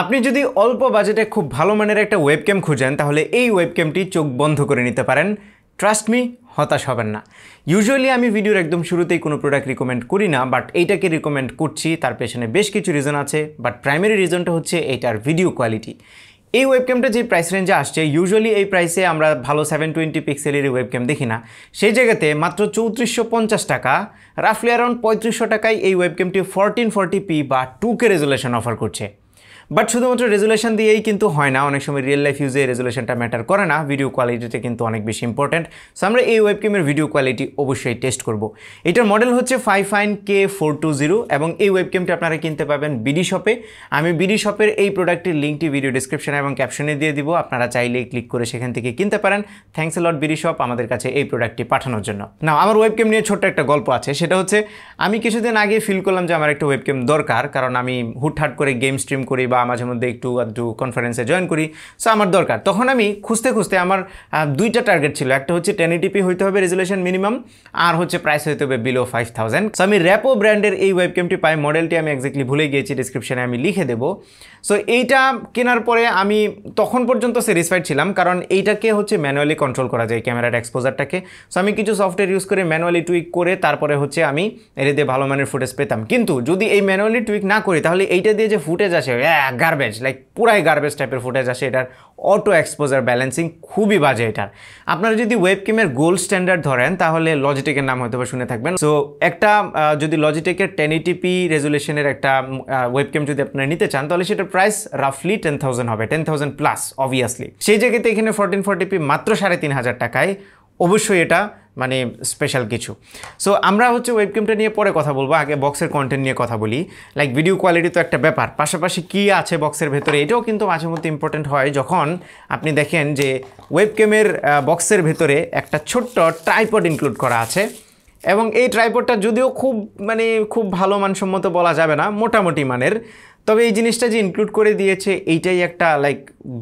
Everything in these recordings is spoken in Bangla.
আপনি যদি অল্প বাজেটে খুব ভালো মানের একটা ওয়েবক্যাম খুঁজেন তাহলে এই ওয়েবক্যামটি চোখ বন্ধ করে নিতে পারেন ট্রাস্ট মি হতাশ হবেন না ইউজুয়ালি আমি ভিডিওর একদম শুরুতেই কোনো প্রোডাক্ট রিকমেন্ড করি না বাট এইটাকে রিকমেন্ড করছি তার পেছনে বেশ কিছু রিজন আছে বাট প্রাইমারি রিজনটা হচ্ছে এইটার ভিডিও কোয়ালিটি এই ওয়েবক্যামটা যে প্রাইস রেঞ্জে আসছে ইউজুয়ালি এই প্রাইসে আমরা ভালো সেভেন টোয়েন্টি পিক্সেলের ওয়েবক্যাম দেখি না সেই জায়গাতে মাত্র চৌত্রিশশো পঞ্চাশ টাকা রাফলি অ্যারাউন্ড পঁয়ত্রিশশো টাকায় এই ওয়েবক্যামটি ফোরটিন ফোরটি পি বা টু কে রেজুলেশন অফার করছে বাট শুধুমাত্র রেজুলেশন দিয়েই কিন্তু হয় না অনেক সময় রিয়েল লাইফ ইউজে রেজুলেশনটা ম্যাটার করে না ভিডিও কোয়ালিটিতে কিন্তু অনেক বেশি ইম্পর্ট্যান্ট সো আমরা এই ওয়েব ক্যামের ভিডিও কোয়ালিটি অবশ্যই টেস্ট করব এটার মডেল হচ্ছে five fine K four two zero এবং এই ওয়েব আপনারা কিনতে পাবেন বিডি শপে আমি বিডি শপের এই প্রোডাক্টের লিঙ্কটি ভিডিও ডিসক্রিপশনে এবং ক্যাপশনে দিয়ে দিব আপনারা চাইলেই ক্লিক করে সেখান থেকে কিনতে পারেন থ্যাংকস লট বিডি শপ আমাদের কাছে এই প্রোডাক্টটি পাঠানোর জন্য না আমার ওয়েব ক্যাম নিয়ে ছোট্ট একটা গল্প আছে সেটা হচ্ছে আমি কিছুদিন আগে ফিল করলাম যে আমার একটা ওয়েব ক্যাম দরকার কারণ আমি হুটহাট করে গেম স্ট্রিম করি বা মাঝে মধ্যে একটু আধটু কনফারেন্সে জয়েন করি সো আমার দরকার তখন আমি খুঁজতে খুঁজতে আমার দুইটা টার্গেট ছিল একটা হচ্ছে টেন এটিপি হইতে হবে রেজুলেশন মিনিমাম আর হচ্ছে প্রাইস হইতে হবে বিলো ফাইভ থাউজেন্ড সো আমি র্যাপো ব্র্যান্ডের এই ওয়েবক্যামটি পাই মডেলটি আমি এক্স্যাক্টলি ভুলে গিয়েছি ডিসক্রিপশানে আমি লিখে দেবো সো এইটা কেনার পরে আমি তখন পর্যন্ত স্যাটিসফাইড ছিলাম কারণ এইটাকে হচ্ছে ম্যানুয়ালি কন্ট্রোল করা যায় ক্যামেরার এক্সপোজারটাকে সো আমি কিছু সফটওয়্যার ইউজ করে ম্যানুয়ালি টুইক করে তারপরে হচ্ছে আমি এর দিয়ে ভালো মানের ফুটেজ পেতাম কিন্তু যদি এই ম্যানুয়ালি টুইক না করি তাহলে এইটা দিয়ে যে ফুটেজ আসে হ্যাঁ, গার্বেজ লাইক পুরাই গার্বেজ টাইপের ফুটেজ আসে এটার অটো এক্সপোজার ব্যালেন্সিং খুবই বাজে এটার আপনারা যদি ওয়েব কিমের গোল্ড স্ট্যান্ডার্ড ধরেন তাহলে লজিটেকের নাম হয়তো শুনে থাকবেন সো একটা যদি লজিটেকের টেন ইটিপি রেজুলেশনের একটা ওয়েব কিম যদি আপনারা নিতে চান তাহলে সেটার প্রাইস রাফলি টেন থাউজেন্ড হবে টেন থাউজেন্ড প্লাস অবভিয়াসলি সেই জায়গাতে এখানে ফোরটিন ফোরটিপি মাত্র সাড়ে তিন হাজার টাকায় অবশ্যই এটা মানে স্পেশাল কিছু সো আমরা হচ্ছে ওয়েবক্যামটা নিয়ে পরে কথা বলবো আগে বক্সের কন্টেন্ট নিয়ে কথা বলি লাইক ভিডিও কোয়ালিটি তো একটা ব্যাপার পাশাপাশি কি আছে বক্সের ভেতরে এটাও কিন্তু মাঝে মধ্যে ইম্পর্টেন্ট হয় যখন আপনি দেখেন যে ওয়েবক্যামের বক্সের ভেতরে একটা ছোট্ট ট্রাইপড ইনক্লুড করা আছে এবং এই ট্রাইপডটা যদিও খুব মানে খুব ভালো মানসম্মত বলা যাবে না মোটামুটি মানের তবে এই জিনিসটা যে ইনক্লুড করে দিয়েছে এইটাই একটা লাইক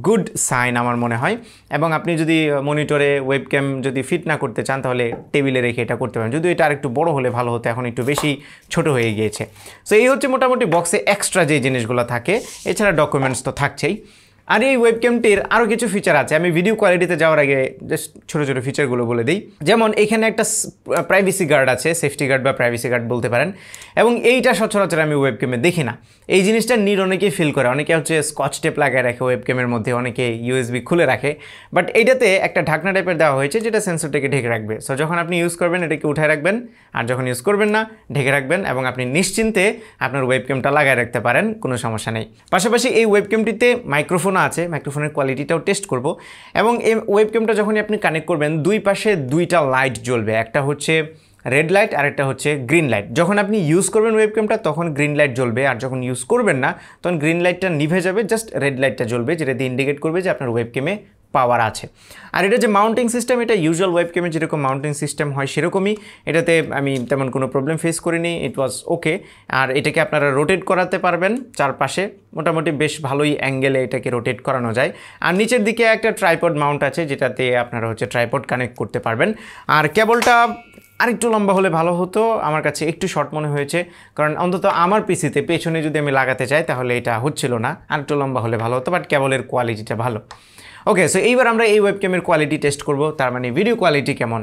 গুড সাইন আমার মনে হয় এবং আপনি যদি মনিটরে ওয়েবক্যাম যদি ফিট না করতে চান তাহলে টেবিলে রেখে এটা করতে পারেন যদি এটা আরেকটু বড় হলে ভালো হতো এখন একটু বেশি ছোট হয়ে গিয়েছে সো এই হচ্ছে মোটামুটি বক্সে এক্সট্রা যে জিনিসগুলো থাকে এছাড়া ডকুমেন্টস তো থাকছেই আর এই ওয়েবক্যামটির আরও কিছু ফিচার আছে আমি ভিডিও কোয়ালিটিতে যাওয়ার আগে জাস্ট ছোটো ছোটো ফিচারগুলো বলে দিই যেমন এখানে একটা প্রাইভেসি গার্ড আছে সেফটি গার্ড বা প্রাইভেসি গার্ড বলতে পারেন এবং এইটা সচরাচর আমি ওয়েবক্যামে দেখি না এই জিনিসটা নির অনেকেই ফিল করে অনেকে হচ্ছে স্কচ টেপ লাগিয়ে রাখে ওয়েবক্যামের মধ্যে অনেকে ইউএসবি খুলে রাখে বাট এইটাতে একটা ঢাকনা টাইপের দেওয়া হয়েছে যেটা সেন্সরটাকে ঢেকে রাখবে সো যখন আপনি ইউজ করবেন এটাকে উঠায় রাখবেন আর যখন ইউজ করবেন না ঢেকে রাখবেন এবং আপনি নিশ্চিন্তে আপনার ওয়েবক্যামটা লাগায় রাখতে পারেন কোনো সমস্যা নেই পাশাপাশি এই ওয়েবক্যামটিতে মাইক্রোফোন মাইক্রোফোন আছে মাইক্রোফোনের কোয়ালিটিটাও টেস্ট করব এবং এই ওয়েবক্যামটা যখনই আপনি কানেক্ট করবেন দুই পাশে দুইটা লাইট জ্বলবে একটা হচ্ছে রেড লাইট আর একটা হচ্ছে গ্রিন লাইট যখন আপনি ইউজ করবেন ওয়েবক্যামটা তখন গ্রিন লাইট জ্বলবে আর যখন ইউজ করবেন না তখন গ্রিন লাইটটা নিভে যাবে জাস্ট রেড লাইটটা জ্বলবে যেটা দিয়ে ইন্ডিকেট করবে যে আপনার ওয়েবক্যামে পাওয়ার আছে আর এটা যে মাউন্টিং সিস্টেম এটা ইউজুয়াল ওয়েব গেমে যেরকম মাউন্টিং সিস্টেম হয় সেরকমই এটাতে আমি তেমন কোনো প্রবলেম ফেস করিনি ইট ওয়াজ ওকে আর এটাকে আপনারা রোটেট করাতে পারবেন চারপাশে মোটামুটি বেশ ভালোই অ্যাঙ্গেলে এটাকে রোটেট করানো যায় আর নিচের দিকে একটা ট্রাইপড মাউন্ট আছে যেটাতে আপনারা হচ্ছে ট্রাইপড কানেক্ট করতে পারবেন আর কেবলটা আরেকটু লম্বা হলে ভালো হতো আমার কাছে একটু শর্ট মনে হয়েছে কারণ অন্তত আমার পিসিতে পেছনে যদি আমি লাগাতে চাই তাহলে এটা হচ্ছিল না আরেকটু লম্বা হলে ভালো হতো বাট কেবলের কোয়ালিটিটা ভালো ওকে সো এইবার আমরা এই ওয়েবক্যামের কোয়ালিটি টেস্ট করব তার মানে ভিডিও কোয়ালিটি কেমন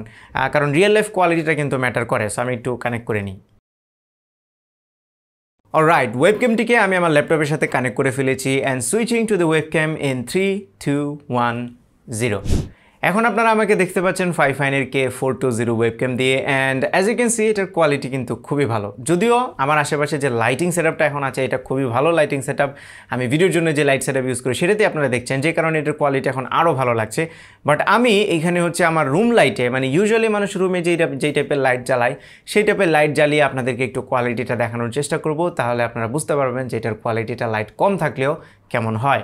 কারণ রিয়েল লাইফ কোয়ালিটিটা কিন্তু ম্যাটার করে সো আমি একটু কানেক্ট করে নিই অল রাইট ওয়েবক্যামটিকে আমি আমার ল্যাপটপের সাথে কানেক্ট করে ফেলেছি and switching to the webcam in three two one zero এখন আপনারা আমাকে দেখতে পাচ্ছেন ফাইভ ফাইনের K four two zero webcam দিয়ে and as you can see এটার কোয়ালিটি কিন্তু খুবই ভালো যদিও আমার আশেপাশে যে লাইটিং সেট এখন আছে এটা খুবই ভালো লাইটিং সেটআপ আমি ভিডিওর জন্য যে লাইট সেট ইউজ করি সেটাতেই আপনারা দেখছেন যে কারণে এটার কোয়ালিটি এখন আরও ভালো লাগছে বাট আমি এখানে হচ্ছে আমার রুম লাইটে মানে ইউজুয়ালি মানুষ রুমে যেই যেই টাইপের লাইট জ্বালাই সেই টাইপের লাইট জ্বালিয়ে আপনাদেরকে একটু কোয়ালিটিটা দেখানোর চেষ্টা করব তাহলে আপনারা বুঝতে পারবেন যে এটার কোয়ালিটিটা লাইট কম থাকলেও কেমন হয়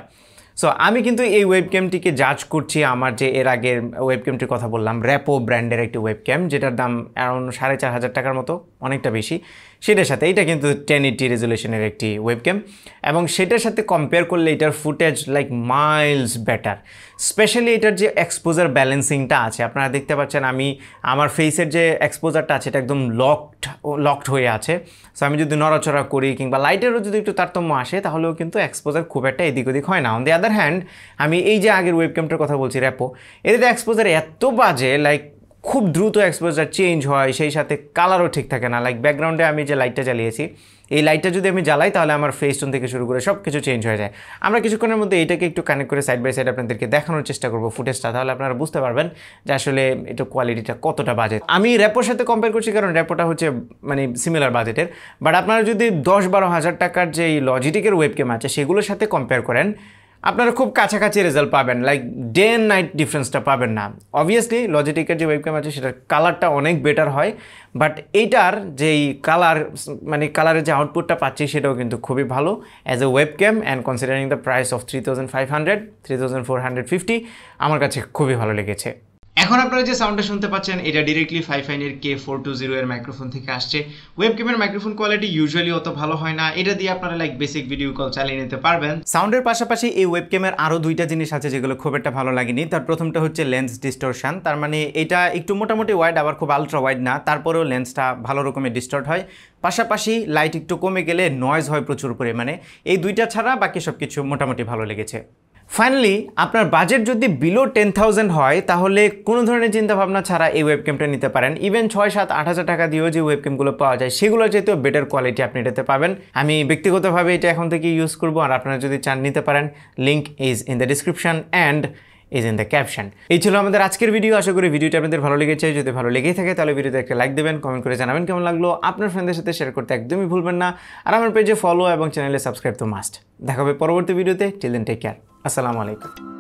সো আমি কিন্তু এই ওয়েবক্যামটিকে জাজ করছি আমার যে এর আগের ওয়েবক্যামটির কথা বললাম র্যাপো ব্র্যান্ডের একটি ওয়েবক্যাম যেটার দাম অ্যারাউন্ড সাড়ে চার হাজার টাকার মতো অনেকটা বেশি সেটার সাথে এটা কিন্তু টেন এইটি রেজুলেশনের একটি ওয়েবক্যাম এবং সেটার সাথে কম্পেয়ার করলে এটার footage like miles better specially এটার যে এক্সপোজার ব্যালেন্সিংটা আছে আপনারা দেখতে পাচ্ছেন আমি আমার ফেসের যে এক্সপোজারটা আছে এটা একদম লকড লকড হয়ে আছে সো আমি যদি নড়াচড়া করি কিংবা লাইটেরও যদি একটু তারতম্য আসে তাহলেও কিন্তু এক্সপোজার খুব একটা এদিক ওদিক হয় না অন দি আদার হ্যান্ড আমি এই যে আগের ওয়েবক্যামটার কথা বলছি র্যাপো এদের এক্সপোজার এত বাজে লাইক খুব দ্রুত এক্সপোজার চেঞ্জ হয় সেই সাথে কালারও ঠিক থাকে না লাইক ব্যাকগ্রাউন্ডে আমি যে লাইটটা জ্বালিয়েছি এই লাইটটা যদি আমি জ্বালাই তাহলে আমার ফেস টোন থেকে শুরু করে সব কিছু চেঞ্জ হয়ে যায় আমরা কিছুক্ষণের মধ্যে এটাকে একটু কানেক্ট করে সাইড বাই সাইড আপনাদেরকে দেখানোর চেষ্টা করবো ফুটেজটা তাহলে আপনারা বুঝতে পারবেন যে আসলে এটা কোয়ালিটিটা কতটা বাজেট আমি র্যাপোর সাথে কম্পেয়ার করছি কারণ র্যাপোটা হচ্ছে মানে সিমিলার বাজেটের বাট আপনারা যদি দশ বারো হাজার টাকার যে লজিটিকের কেম আছে সেগুলোর সাথে কম্পেয়ার করেন আপনারা খুব কাছাকাছি রেজাল্ট পাবেন লাইক ডে অ্যান্ড নাইট ডিফারেন্সটা পাবেন না অবভিয়াসলি লজিটিকের যে ওয়েবক্যাম আছে সেটার কালারটা অনেক বেটার হয় বাট এইটার যেই কালার মানে কালারের যে আউটপুটটা পাচ্ছি সেটাও কিন্তু খুবই ভালো as a webcam and considering the price of three thousand five hundred three thousand four hundred fifty আমার কাছে খুবই ভালো লেগেছে এখন আপনারা যে সাউন্ডটা শুনতে পাচ্ছেন এটা ডিরেক্টলি ফাইনের কে ফোর টু জিরো এর মাইক্রোফোন থেকে আসছে ওয়েব ক্যামের মাইক্রোফোন কোয়ালিটি ইউজুয়ালি অত ভালো হয় না এটা দিয়ে আপনারা লাইক বেসিক ভিডিও কল চালিয়ে নিতে পারবেন সাউন্ডের পাশাপাশি এই ওয়েব ক্যামের আরও দুইটা জিনিস আছে যেগুলো খুব একটা ভালো লাগেনি তার প্রথমটা হচ্ছে লেন্স ডিস্টরশন তার মানে এটা একটু মোটামুটি ওয়াইড আবার খুব আলট্রা ওয়াইড না তারপরেও লেন্সটা ভালো রকমের ডিস্টর্ট হয় পাশাপাশি লাইট একটু কমে গেলে নয়েজ হয় প্রচুর পরিমাণে এই দুইটা ছাড়া বাকি সব কিছু মোটামুটি ভালো লেগেছে ফাইনালি আপনার বাজেট যদি বিলো টেন থাউজেন্ড হয় তাহলে কোনো ধরনের চিন্তাভাবনা ছাড়া এই ওয়েবক্যামটা নিতে পারেন ইভেন ছয় সাত আট হাজার টাকা দিয়েও যে ওয়েবক্যামগুলো পাওয়া যায় সেগুলো যেহেতু বেটার কোয়ালিটি আপনি এটাতে পাবেন আমি ব্যক্তিগতভাবে এটা এখন থেকে ইউজ করবো আর আপনারা যদি চান নিতে পারেন link is in the description and is in the caption এই ছিল আমাদের আজকের ভিডিও আশা করি ভিডিওটি আপনাদের ভালো লেগেছে যদি ভালো লেগেই থাকে তাহলে ভিডিওতে একটা লাইক দেবেন কমেন্ট করে জানাবেন কেমন লাগলো আপনার ফ্রেন্ডদের সাথে শেয়ার করতে একদমই ভুলবেন না আর আমার পেজে ফলো এবং চ্যানেলে সাবস্ক্রাইব তো মাস্ট দেখা হবে পরবর্তী ভিডিওতে টিল দেন টেক কেয়ার আসসালামু আলাইকুম